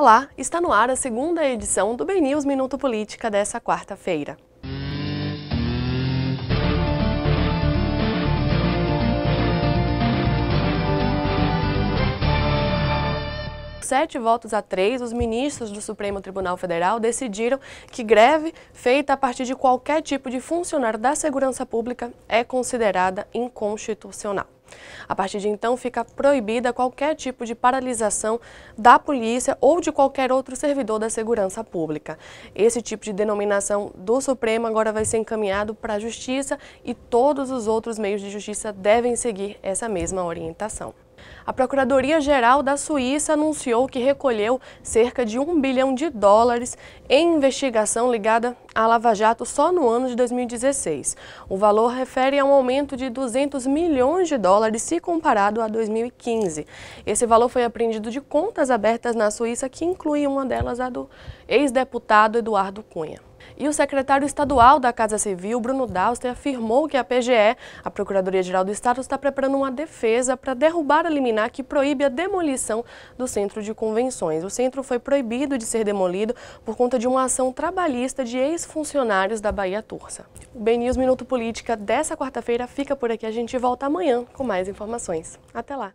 Olá, está no ar a segunda edição do Ben News Minuto Política dessa quarta-feira. sete votos a três, os ministros do Supremo Tribunal Federal decidiram que greve feita a partir de qualquer tipo de funcionário da segurança pública é considerada inconstitucional. A partir de então, fica proibida qualquer tipo de paralisação da polícia ou de qualquer outro servidor da segurança pública. Esse tipo de denominação do Supremo agora vai ser encaminhado para a Justiça e todos os outros meios de justiça devem seguir essa mesma orientação. A Procuradoria-Geral da Suíça anunciou que recolheu cerca de um bilhão de dólares em investigação ligada à Lava Jato só no ano de 2016. O valor refere a um aumento de 200 milhões de dólares se comparado a 2015. Esse valor foi apreendido de contas abertas na Suíça, que inclui uma delas a do ex-deputado Eduardo Cunha. E o secretário estadual da Casa Civil, Bruno Dauster, afirmou que a PGE, a Procuradoria-Geral do Estado, está preparando uma defesa para derrubar a liminar que proíbe a demolição do Centro de Convenções. O centro foi proibido de ser demolido por conta de uma ação trabalhista de ex-funcionários da Bahia Tursa. O BNews Minuto Política dessa quarta-feira fica por aqui. A gente volta amanhã com mais informações. Até lá!